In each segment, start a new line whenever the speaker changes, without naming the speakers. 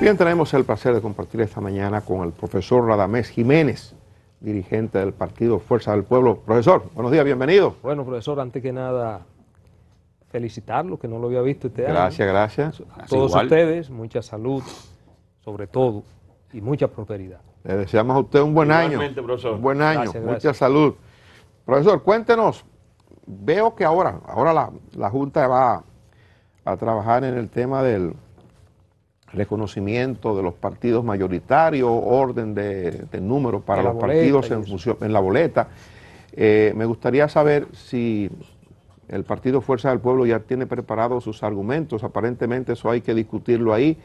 Bien, tenemos el placer de compartir esta mañana con el profesor Radamés Jiménez, dirigente del partido Fuerza del Pueblo. Profesor, buenos días, bienvenido.
Bueno, profesor, antes que nada, felicitarlo, que no lo había visto este gracias, año. Gracias, gracias. A todos ustedes, mucha salud, sobre todo, y mucha prosperidad. Le deseamos a usted un buen año. Profesor. Un buen año, mucha salud. Profesor, cuéntenos,
veo que ahora, ahora la Junta va a trabajar en el tema del reconocimiento de los partidos mayoritarios, orden de, números número para los partidos en, la boleta. Eh, me gustaría saber si el Partido Fuerza del Pueblo ya tiene preparados sus argumentos, aparentemente eso hay que discutirlo ahí,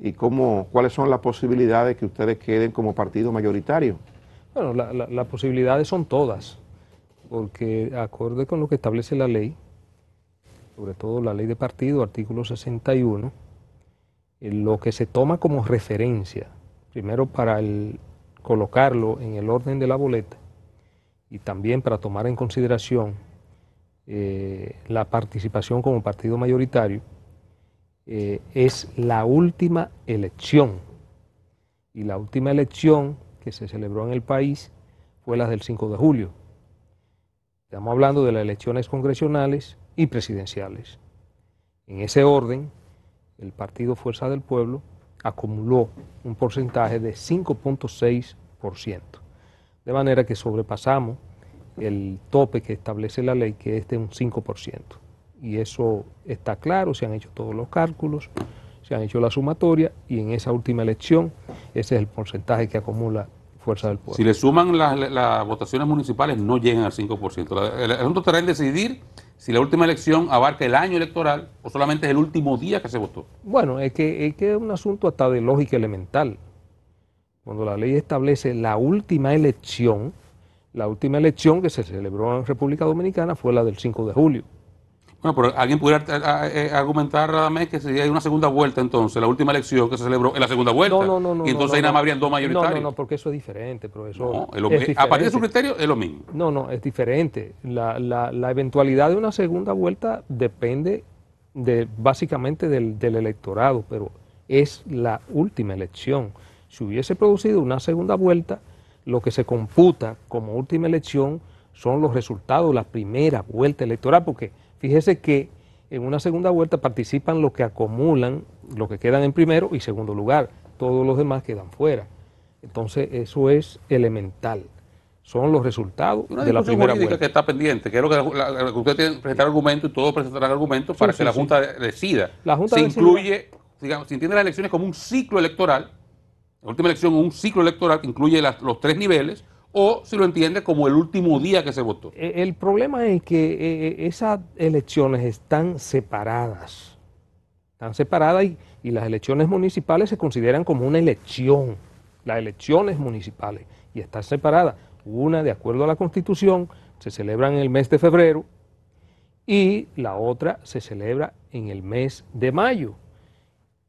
y cómo, cuáles son las posibilidades que ustedes queden como partido mayoritario.
Bueno, las posibilidades son todas, porque acorde con lo que establece la ley, sobre todo la ley de partido, artículo 61, eh, lo que se toma como referencia, primero para colocarlo en el orden de la boleta y también para tomar en consideración eh, la participación como partido mayoritario, eh, es la última elección. Y la última elección que se celebró en el país fue la del 5 de julio. Estamos hablando de las elecciones congresionales y presidenciales. En ese orden, el Partido Fuerza del Pueblo acumuló un porcentaje de 5.6%. De manera que sobrepasamos el tope que establece la ley, que es de un 5%. Y eso está claro, se han hecho todos los cálculos, se han hecho la sumatoria y en esa última elección ese es el porcentaje que acumula Fuerza del Pueblo.
Si le suman las, votaciones municipales no llegan al 5%. el asunto estará en decidir si la última elección abarca el año electoral o solamente es el último día que se votó.
Bueno, es que es, que es un asunto hasta de lógica elemental. Cuando la ley establece la última elección, la última elección que se celebró en República Dominicana fue la del 5 de julio.
Bueno, pero alguien pudiera eh, eh, argumentar argumentar, que si hay una segunda vuelta entonces, la última elección que se celebró en la segunda vuelta. No, no, no. y entonces ahí nada más habrían dos mayoritarios. No,
no, porque eso es diferente, profesor. No, a partir de su criterio es lo mismo. No, no, es diferente. La, eventualidad de una segunda vuelta depende de, básicamente del, del electorado, pero es la última elección. Si hubiese producido una segunda vuelta, lo que se computa como última elección son los resultados de la primera vuelta electoral, porque Fíjese que en una segunda vuelta participan los que acumulan, los que quedan en primero y segundo lugar. Todos los demás quedan fuera. Entonces, eso es elemental. Son los resultados de la primera vuelta.
que está pendiente, que es lo que usted tiene que presentar argumentos y todos presentarán argumentos para que la Junta decida. La Junta se incluye, digamos, se entiende las elecciones como un ciclo electoral, la última elección, un ciclo electoral que incluye los tres niveles, o si lo entiende como el último día que se votó.
Eh, el problema es que eh, eh, esas elecciones están separadas, están separadas y, las elecciones municipales se consideran como una elección, las elecciones municipales, y están separadas. Una, de acuerdo a la Constitución, se celebra en el mes de febrero y la otra se celebra en el mes de mayo.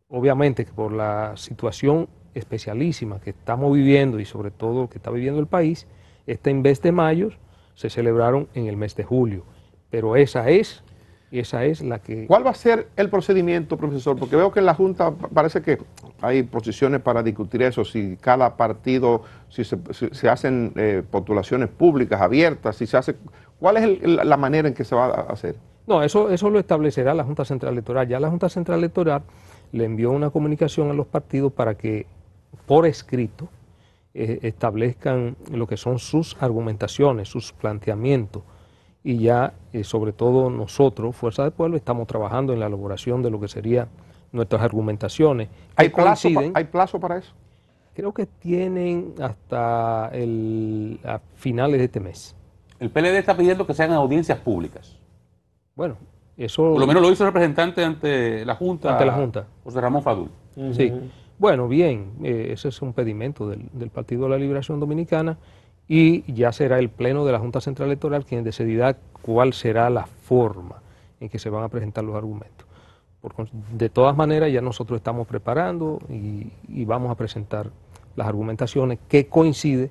Obviamente que por la situación especialísima que estamos viviendo y sobre todo que está viviendo el país, esta en vez de mayo se celebraron en el mes de julio. Pero esa es, esa es la que... ¿Cuál va a ser el procedimiento, profesor? Porque veo que en la
Junta parece que hay posiciones para discutir eso, si cada partido, si se, hacen eh, postulaciones públicas, abiertas, si se hace... ¿Cuál es la manera en que se va a hacer?
No, eso, eso lo establecerá la Junta Central Electoral. Ya la Junta Central Electoral le envió una comunicación a los partidos para que por escrito eh, establezcan lo que son sus argumentaciones, sus planteamientos. Y ya, eh, sobre todo nosotros, Fuerza del Pueblo, estamos trabajando en la elaboración de lo que serían nuestras argumentaciones. ¿Hay, plazo, ¿hay plazo para eso? Creo que tienen hasta el, finales de este mes. El PLD está pidiendo que sean audiencias públicas.
Bueno, eso... Por lo menos lo hizo el representante ante la Junta. Ante la Junta. José
Ramón Fadul. Sí. Bueno, bien, eh, ese es un pedimento del, Partido de la Liberación Dominicana y ya será el Pleno de la Junta Central Electoral quien decidirá cuál será la forma en que se van a presentar los argumentos. de todas maneras, ya nosotros estamos preparando y, vamos a presentar las argumentaciones que coincide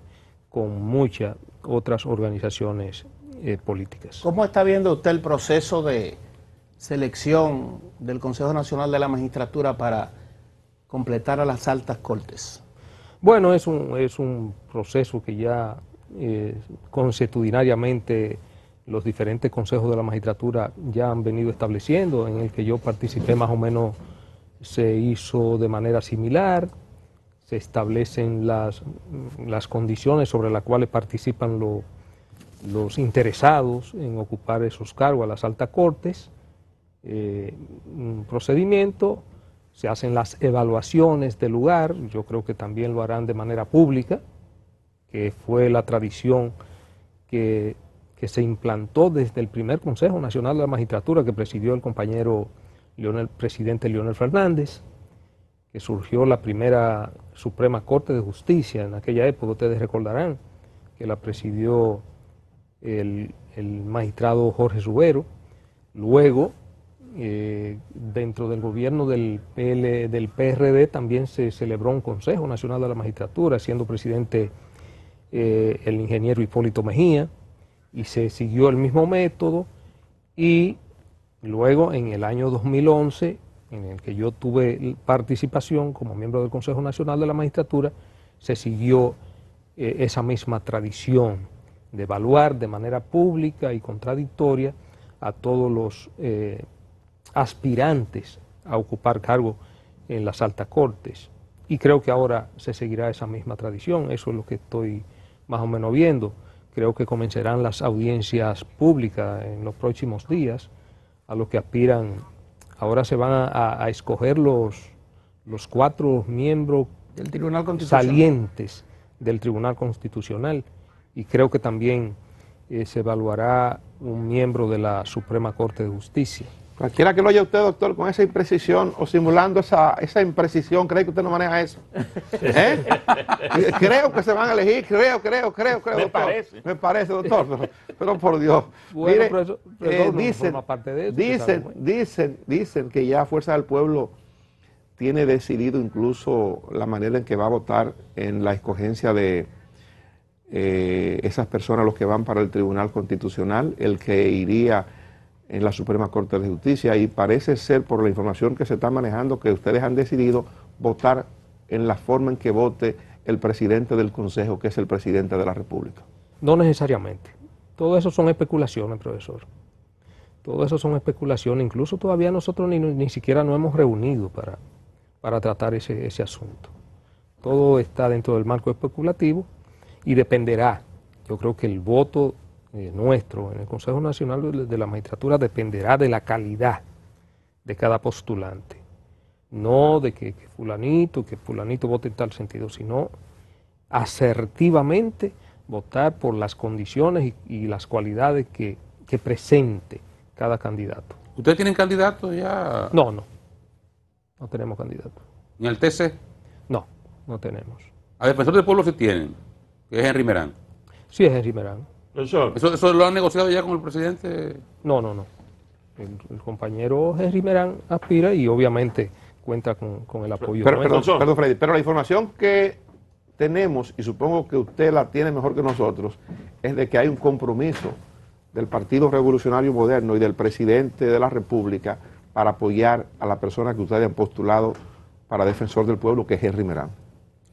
con muchas otras organizaciones eh, políticas. ¿Cómo está viendo usted el proceso de selección del Consejo Nacional de la Magistratura
para completar a las altas cortes?
Bueno, es un, proceso que ya eh, consetudinariamente los diferentes consejos de la magistratura ya han venido estableciendo, en el que yo participé más o menos se hizo de manera similar, se establecen las, condiciones sobre las cuales participan los interesados en ocupar esos cargos a las altas cortes, eh, un procedimiento se hacen las evaluaciones del lugar, yo creo que también lo harán de manera pública, que fue la tradición que, se implantó desde el primer Consejo Nacional de la Magistratura que presidió el compañero Leonel, presidente Leonel Fernández, que surgió la primera Suprema Corte de Justicia en aquella época, ustedes recordarán, que la presidió el, el magistrado Jorge Subero, luego eh, dentro del gobierno del, del PRD también se celebró un Consejo Nacional de la Magistratura, siendo presidente eh, el ingeniero Hipólito Mejía, y se siguió el mismo método. Y luego, en el año 2011, en el que yo tuve participación como miembro del Consejo Nacional de la Magistratura, se siguió eh, esa misma tradición de evaluar de manera pública y contradictoria a todos los aspirantes a ocupar cargo en las altas cortes. Y creo que ahora se seguirá esa misma tradición, eso es lo que estoy más o menos viendo. Creo que comenzarán las audiencias públicas en los próximos días, a lo que aspiran. Ahora se van a, escoger los, los cuatro miembros del Tribunal salientes del Tribunal Constitucional y creo que también eh, se evaluará un miembro de la Suprema Corte de Justicia.
Cualquiera que lo haya usted, doctor, con esa imprecisión o simulando esa, imprecisión, cree que usted no maneja eso.
¿Eh? creo
que se van a elegir, creo, creo, creo, creo. Me doctor. parece. Me parece, doctor, pero, por Dios. Bueno, Mire, eh, dicen, parte de eso, dicen, dicen, dicen que ya Fuerza del Pueblo tiene decidido incluso la manera en que va a votar en la escogencia de eh, esas personas, los que van para el Tribunal Constitucional, el que iría en la Suprema Corte de Justicia y parece ser por la información que se está manejando que ustedes han decidido votar en la forma en que vote el presidente del Consejo, que es el presidente de la República.
No necesariamente. Todo eso son especulaciones, profesor. Todo eso son especulaciones. Incluso todavía nosotros ni, siquiera nos hemos reunido para, para tratar ese, ese asunto. Todo está dentro del marco especulativo y dependerá. Yo creo que el voto eh, nuestro en el Consejo Nacional de la Magistratura dependerá de la calidad de cada postulante. No de que, fulanito, que fulanito vote en tal sentido, sino asertivamente votar por las condiciones y, las cualidades que, presente cada candidato. ¿Ustedes tienen candidato ya? No, no. No tenemos candidato.
¿Ni el TC? No, no tenemos. A defensor del pueblo sí tienen, que es Henry Merán.
Sí, es Henry Merán.
Eso, lo han negociado ya con el presidente?
No, no, no. El, compañero Henry Merán aspira y obviamente cuenta con, el apoyo. Pero, perdón, perdón, Freddy, pero
la información que tenemos, y supongo que usted la tiene mejor que nosotros, es de que hay un compromiso del Partido Revolucionario Moderno y del presidente de la República para apoyar a la persona que ustedes han postulado para defensor del pueblo, que es Henry Merán.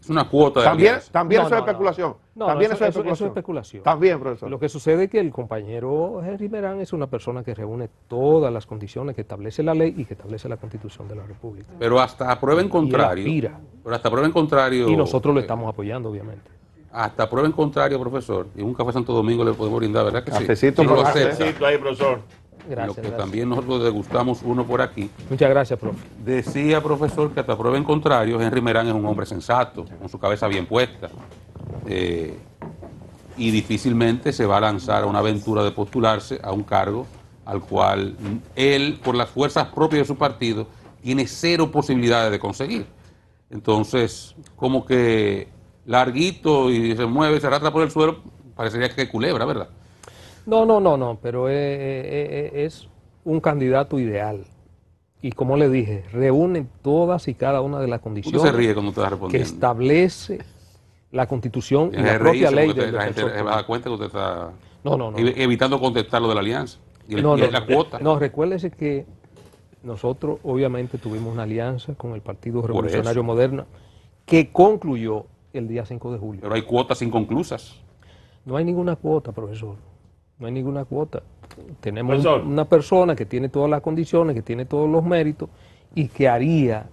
Es una cuota
de También, también eso es especulación. también eso, es especulación. especulación. También, profesor. Lo que sucede es que el compañero Henry Merán es una persona que reúne todas las condiciones que establece la ley y que establece la Constitución de la República.
Pero hasta prueba en contrario. Mira. pero hasta prueba en contrario. Y nosotros lo eh,
estamos apoyando, obviamente.
Hasta prueba en contrario, profesor. Y un café Santo Domingo le podemos brindar, ¿verdad que Cafecito, sí? ahí, profesor lo que también nosotros degustamos uno por aquí. Muchas gracias, profe. Decía, profesor, que hasta prueba en contrario, Henry Merán es un hombre sensato, con su cabeza bien puesta. Eh, y difícilmente se va a lanzar a una aventura de postularse a un cargo al cual él, por las fuerzas propias de su partido, tiene cero posibilidades de conseguir. Entonces, como que larguito y se mueve, se arrastra por el suelo, parecería que culebra, ¿verdad?
No, no, no, no, pero eh, eh, eh, es, un candidato ideal. Y como le dije, reúne todas y cada una de las condiciones se ríe cuando está que establece la constitución y la propia ley la gente se
da cuenta que usted está no, no, no. evitando contestar lo de la alianza y, no, la cuota. No,
recuérdese que nosotros obviamente tuvimos una alianza con el Partido Revolucionario Moderno que concluyó el día 5 de julio.
Pero hay cuotas inconclusas.
No hay ninguna cuota, profesor no hay ninguna cuota. Tenemos una persona que tiene todas las condiciones, que tiene todos los méritos y que haría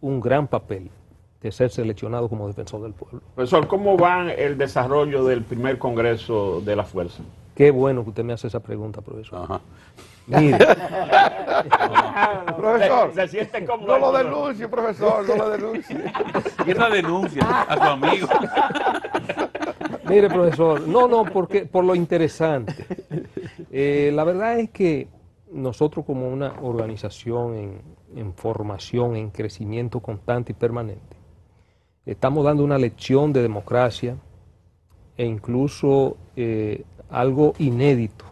un gran papel de ser seleccionado como defensor del pueblo.
Profesor, ¿cómo va el desarrollo
del primer Congreso de la Fuerza? Qué bueno que usted me hace esa pregunta, profesor. Ajá. Mire. profesor, no lo denuncie, profesor, no lo denuncie.
Y una denuncia a su amigo.
Mire, profesor, no, no, porque, por lo interesante. Eh, la verdad es que nosotros como una organización en, formación, en crecimiento constante y permanente, estamos dando una lección de democracia e incluso eh, algo inédito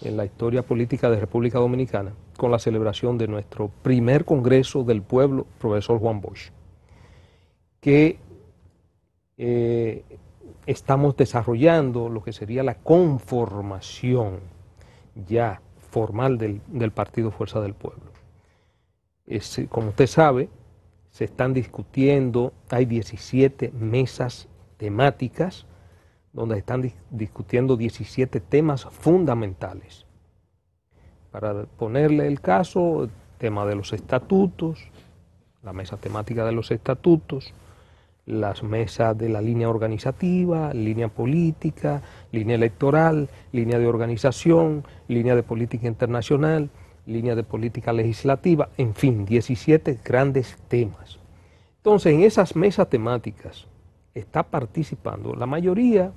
en la historia política de República Dominicana con la celebración de nuestro primer Congreso del Pueblo, profesor Juan Bosch, que eh, estamos desarrollando lo que sería la conformación ya formal del, Partido Fuerza del Pueblo. como usted sabe, se están discutiendo, hay 17 mesas temáticas donde están discutiendo 17 temas fundamentales. Para ponerle el caso, el tema de los estatutos, la mesa temática de los estatutos, las mesas de la línea organizativa, línea política, línea electoral, línea de organización, línea de política internacional, línea de política legislativa, en fin, 17 grandes temas. Entonces, en esas mesas temáticas está participando la mayoría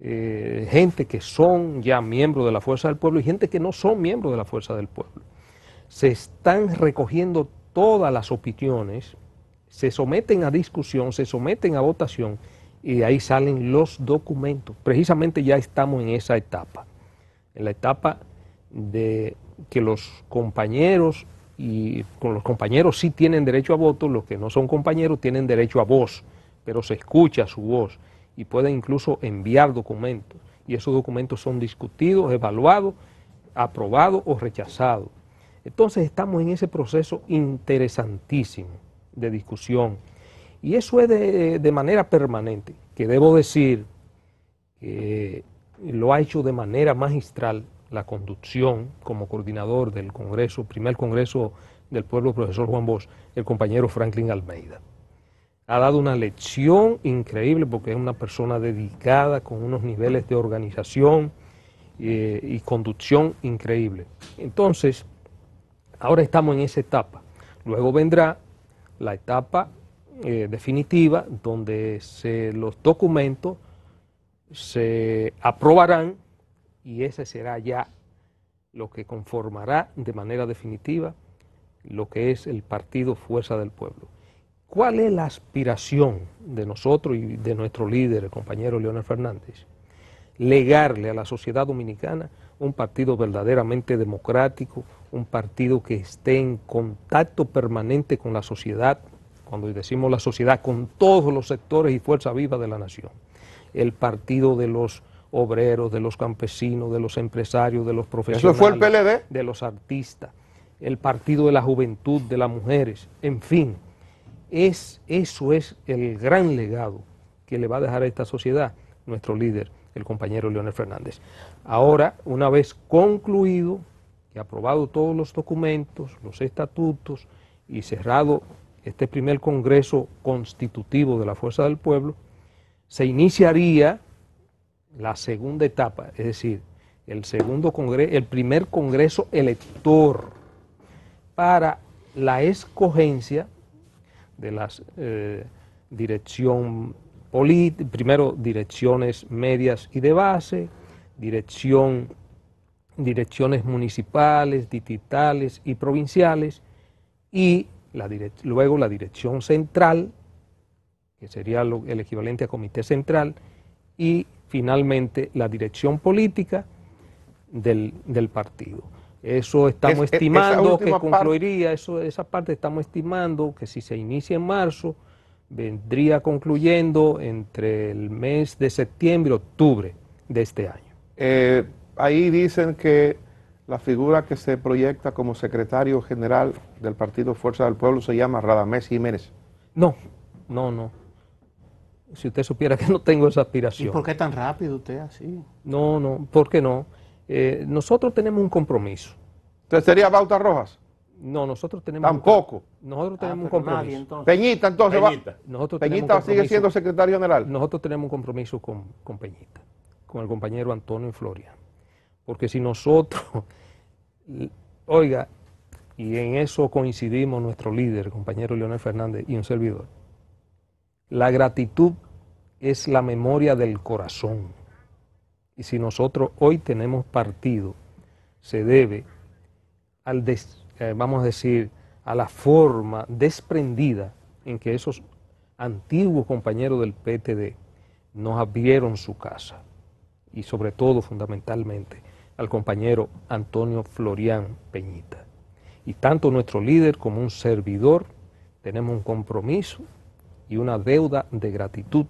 eh, gente que son ya miembros de la Fuerza del Pueblo y gente que no son miembros de la Fuerza del Pueblo. Se están recogiendo todas las opiniones se someten a discusión, se someten a votación y de ahí salen los documentos. Precisamente ya estamos en esa etapa, en la etapa de que los compañeros y con los compañeros sí tienen derecho a voto, los que no son compañeros tienen derecho a voz, pero se escucha su voz y pueden incluso enviar documentos y esos documentos son discutidos, evaluados, aprobados o rechazados. Entonces estamos en ese proceso interesantísimo de discusión. Y eso es de, manera permanente, que debo decir que lo ha hecho de manera magistral la conducción como coordinador del Congreso, primer Congreso del Pueblo Profesor Juan Bosch, el compañero Franklin Almeida. Ha dado una lección increíble porque es una persona dedicada con unos niveles de organización eh, y conducción increíble. Entonces, ahora estamos en esa etapa. Luego vendrá la etapa eh, definitiva donde los documentos se aprobarán y ese será ya lo que conformará de manera definitiva lo que es el partido Fuerza del Pueblo. ¿Cuál es la aspiración de nosotros y de nuestro líder, el compañero Leonel Fernández? Legarle a la sociedad dominicana un partido verdaderamente democrático, un partido que esté en contacto permanente con la sociedad, cuando decimos la sociedad, con todos los sectores y fuerza viva de la nación. El partido de los obreros, de los campesinos, de los empresarios, de los profesionales. Fue el PLD? De los artistas, el partido de la juventud, de las mujeres, en fin. Es, eso es el gran legado que le va a dejar a esta sociedad nuestro líder, el compañero Leonel Fernández. Ahora, una vez concluido y aprobado todos los documentos, los estatutos y cerrado este primer Congreso Constitutivo de la Fuerza del Pueblo, se iniciaría la segunda etapa, es decir, el, segundo el primer Congreso elector para la escogencia de las eh, primero direcciones medias y de base, dirección, direcciones municipales, digitales y provinciales, y luego la dirección central, que sería el equivalente a comité central, y finalmente la dirección política del, partido. Eso estamos e, estimando que concluiría, Eso, esa parte estamos estimando que si se inicia en marzo, vendría concluyendo entre el mes de septiembre y octubre de este año. Eh, ahí dicen que la
figura que se proyecta como secretario general del Partido Fuerza del Pueblo se llama Radamés
Jiménez. No, no, no. Si usted supiera que no tengo esa aspiración. ¿Y por qué
tan rápido usted así?
No, no, ¿por qué no? Eh, nosotros tenemos un compromiso.
¿Usted sería Bauta Rojas? No, nosotros
tenemos... Tampoco. nosotros tenemos ah, un compromiso. Peñita, entonces Peñita. Nosotros sigue siendo secretario general. Nosotros tenemos un compromiso con, con Peñita con el compañero Antonio Floria. Porque si nosotros, oiga, y en eso coincidimos nuestro líder, compañero Leonel Fernández y un servidor, la gratitud es la memoria del corazón. Y si nosotros hoy tenemos partido, se debe al, des, eh, vamos a decir, a la forma desprendida en que esos antiguos compañeros del PTD nos abrieron su casa y sobre todo fundamentalmente al compañero Antonio Florian Peñita. Y tanto nuestro líder como un servidor tenemos un compromiso y una deuda de gratitud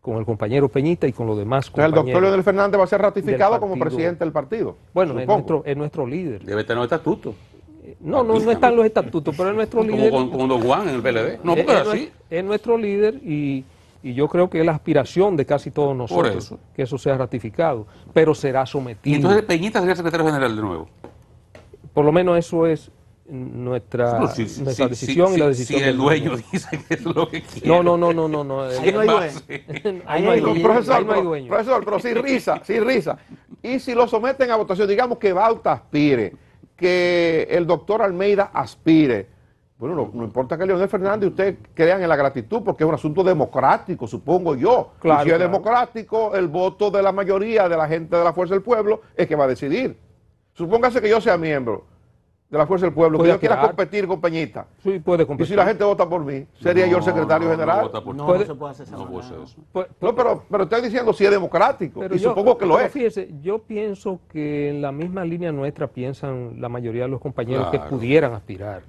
con el compañero Peñita y con los demás compañeros. El doctor Leonel
Fernández va a ser ratificado como presidente del partido.
Bueno, es nuestro, es nuestro líder.
Debe tener estatuto. Eh, no, no, no están los estatutos, pero es nuestro líder. Como con, Don Juan en el PLD. No, eh, pero así.
es nuestro líder y y yo creo que es la aspiración de casi todos nosotros que eso sea ratificado, pero será sometido. ¿Y entonces
Peñita sería secretario general de nuevo?
Por lo menos eso es nuestra, decisión y la decisión. Si el dueño dice que es lo que quiere. No, no, no, no, no. no. Ahí no hay dueño. Ahí hay dueño. Profesor, no hay dueño. profesor, pero sin risa, sin risa.
Y si lo someten a votación, digamos que Bauta aspire, que el doctor Almeida aspire, bueno, no, importa que Leonel Fernández usted crean en la gratitud, porque es un asunto democrático, supongo yo. Claro, y si es democrático, el voto de la mayoría de la gente de la Fuerza del Pueblo es que va a decidir. Supóngase que yo sea miembro de la Fuerza del Pueblo, que yo quiera competir con Peñita. Sí, puede competir. Y si la gente vota
por mí, ¿sería yo el secretario general? No, no, se
puede hacer pero, pero estoy diciendo si es democrático, y supongo que lo es.
Fíjese, yo pienso que en la misma línea nuestra piensan la mayoría de los compañeros que pudieran aspirar.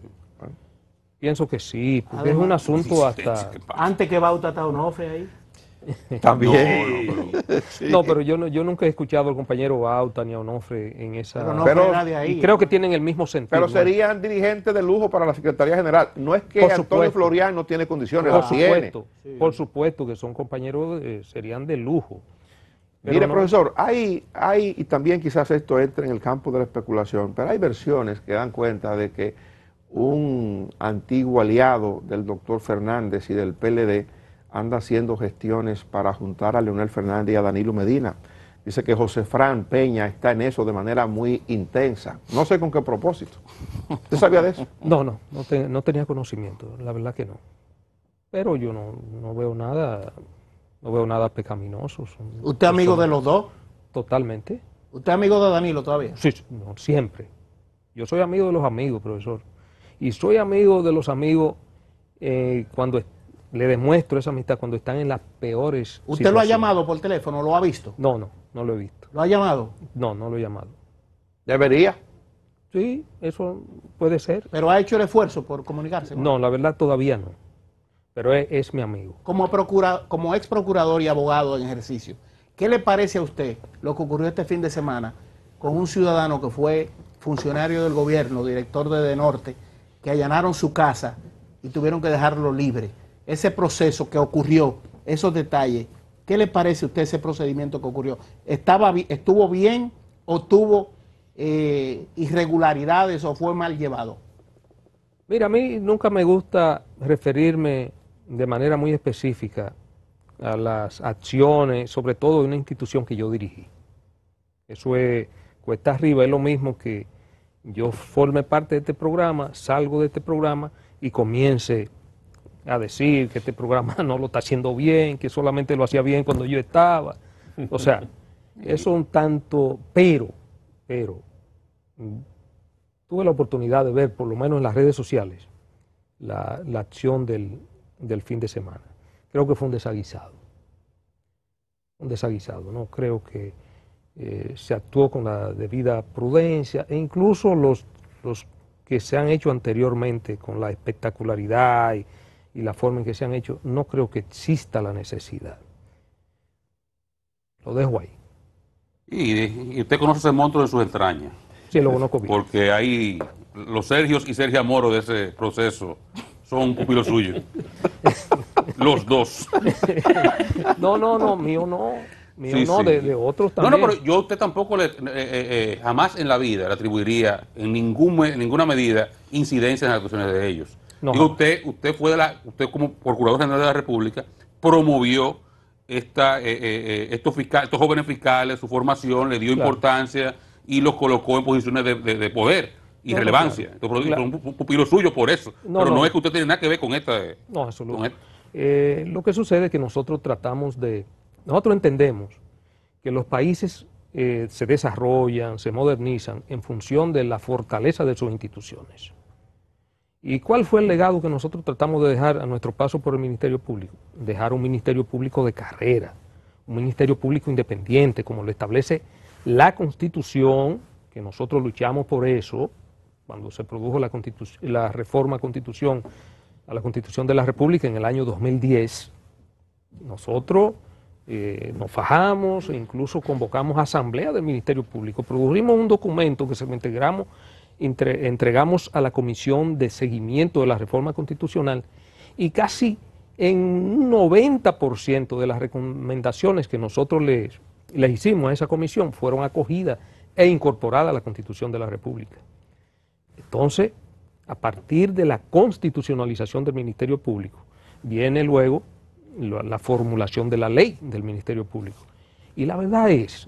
Pienso que sí, porque es un asunto hasta...
Antes que Bauta está Onofre ahí.
También. No, pero, yo, yo nunca he escuchado al compañero Bauta ni a Onofre en esa... Pero, pero nadie ahí, creo que tienen el mismo sentido. Pero serían
dirigentes de lujo para la Secretaría General. No es que Antonio
Florian no tiene condiciones, por supuesto, Por supuesto que son compañeros, eh, serían de lujo. Mire, profesor,
hay, hay, y también quizás esto entre en el campo de la especulación, pero hay versiones que dan cuenta de que un antiguo aliado del doctor Fernández y del PLD anda haciendo gestiones para juntar a Leonel Fernández y a Danilo Medina. Dice que José Fran Peña está en eso de manera muy intensa.
No sé con qué propósito.
¿Usted sabía de eso?
No, no, no, tenía conocimiento, la verdad que no. Pero yo no, veo nada, no veo nada pecaminoso. ¿Usted ¿Usted amigo de los dos? Totalmente. ¿Usted amigo de Danilo todavía? Sí, no, siempre. Yo soy amigo de los amigos, profesor. Y soy amigo de los amigos eh, cuando le demuestro esa amistad, cuando están en las peores. ¿Usted lo ha llamado por teléfono? ¿Lo ha visto? No, no, no lo he visto. ¿Lo ha llamado? No, no lo he llamado. ¿Debería? Sí, eso puede ser. ¿Pero ha hecho el esfuerzo por comunicarse? No, la verdad todavía no. Pero es, mi amigo.
Como, procura, como ex procurador y abogado en ejercicio, ¿qué le parece a usted lo que ocurrió este fin de semana con un ciudadano que fue funcionario del gobierno, director de DENORTE, que allanaron su casa y tuvieron que dejarlo libre. Ese proceso que ocurrió, esos detalles, ¿qué le parece a usted ese procedimiento que ocurrió? ¿Estaba, ¿Estuvo bien o tuvo eh, irregularidades o fue mal llevado?
Mira, a mí nunca me gusta referirme de manera muy específica a las acciones, sobre todo de una institución que yo dirigí. Eso es cuesta arriba, es lo mismo que yo forme parte de este programa, salgo de este programa y comience a decir que este programa no lo está haciendo bien, que solamente lo hacía bien cuando yo estaba. O sea, eso un tanto, pero, pero, tuve la oportunidad de ver, por lo menos en las redes sociales, la, acción del, del, fin de semana. Creo que fue un desaguisado. Un desaguisado, ¿no? Creo que eh, se actuó con la debida prudencia e incluso los, que se han hecho anteriormente con la espectacularidad y, la forma en que se han hecho, no creo que exista la necesidad. Lo dejo ahí.
Y, usted conoce ese monstruo de sus entrañas. Sí, lo conozco bien. Porque ahí los Sergios y Sergio Moro de ese proceso son pupilo suyo. los dos.
no, no, no, mío no no, De, otros No, pero
yo usted tampoco eh, eh, eh, jamás en la vida le atribuiría en, ningún, ninguna medida incidencia en las acciones de ellos. usted, usted fue usted como Procurador General de la República promovió estos, estos jóvenes fiscales, su formación, le dio importancia y los colocó en posiciones de, poder y relevancia. No, un pupilo suyo por eso. pero no, es que usted tiene nada que ver con esta.
No, absolutamente. lo que sucede es que nosotros tratamos de nosotros entendemos que los países eh, se desarrollan, se modernizan en función de la fortaleza de sus instituciones. ¿Y cuál fue el legado que nosotros tratamos de dejar a nuestro paso por el Ministerio Público? Dejar un Ministerio Público de carrera, un Ministerio Público independiente, como lo establece la Constitución, que nosotros luchamos por eso, cuando se produjo la, la reforma constitución a la Constitución de la República en el año 2010. Nosotros eh, nos fajamos, e incluso convocamos asamblea del Ministerio Público, produjimos un documento que se integramos, entregamos a la Comisión de Seguimiento de la Reforma Constitucional y casi en un 90% de las recomendaciones que nosotros les, les hicimos a esa comisión fueron acogidas e incorporadas a la Constitución de la República. Entonces, a partir de la constitucionalización del Ministerio Público, viene luego la, formulación de la ley del Ministerio Público. Y la verdad es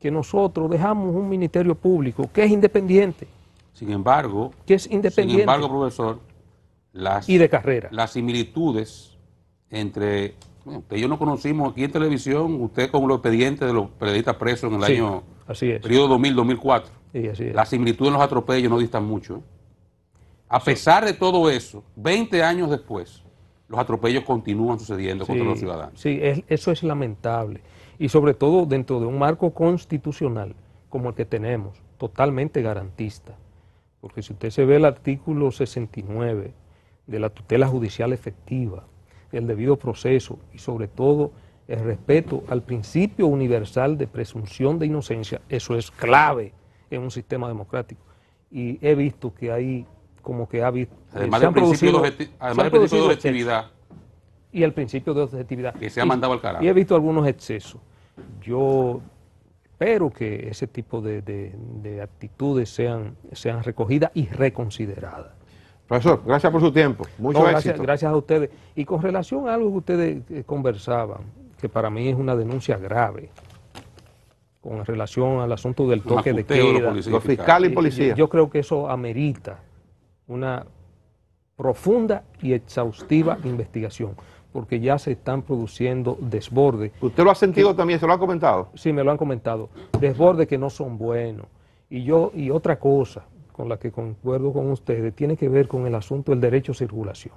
que nosotros dejamos un Ministerio Público que es independiente.
Sin embargo, que es independiente. Sin embargo, profesor, las, y de carrera. las similitudes entre... que yo no conocimos aquí en televisión, usted con los expedientes de los periodistas presos en el año... Así Periodo 2000-2004. las así La similitud en los atropellos no distan mucho. A pesar de todo eso, 20 años después, los atropellos continúan sucediendo contra los ciudadanos.
Sí, eso es lamentable. Y sobre todo dentro de un marco constitucional como el que tenemos, totalmente garantista. Porque si usted se ve el artículo 69 de la tutela judicial efectiva, el debido proceso y sobre todo el respeto al principio universal de presunción de inocencia, eso es clave en un sistema democrático. Y he visto que hay como que ha visto. Eh, además, del principio, de, objetividad. Y el principio de objetividad. Que se ha mandado al carajo. Y he visto algunos excesos. Yo espero que ese tipo de, de, actitudes sean, sean recogidas y reconsideradas. Profesor, gracias por su tiempo. muchas gracias, Gracias a ustedes. Y con relación a algo que ustedes eh, conversaban, que para mí es una denuncia grave, con relación al asunto del toque de queda. y policías. yo creo que eso amerita una profunda y exhaustiva investigación, porque ya se están produciendo desbordes. ¿Usted lo ha sentido también? ¿Se lo ha comentado? Sí, me lo han comentado. Desbordes que no son buenos. Y yo, y otra cosa con la que concuerdo con ustedes, tiene que ver con el asunto del derecho a circulación.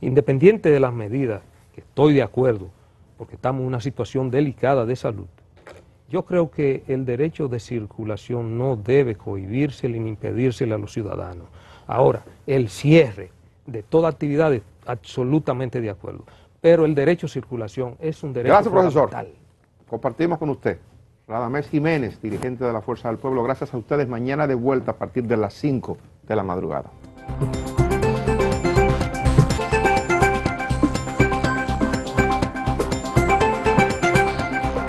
Independiente de las medidas, que estoy de acuerdo, porque estamos en una situación delicada de salud, yo creo que el derecho de circulación no debe cohibirse ni impedírsele a los ciudadanos. Ahora, el cierre de toda actividad, es absolutamente de acuerdo. Pero el derecho a circulación es un derecho Gracias, profesor.
Compartimos con usted. Radamés Jiménez, dirigente de la Fuerza del Pueblo. Gracias a ustedes. Mañana de vuelta a partir de las 5 de la madrugada.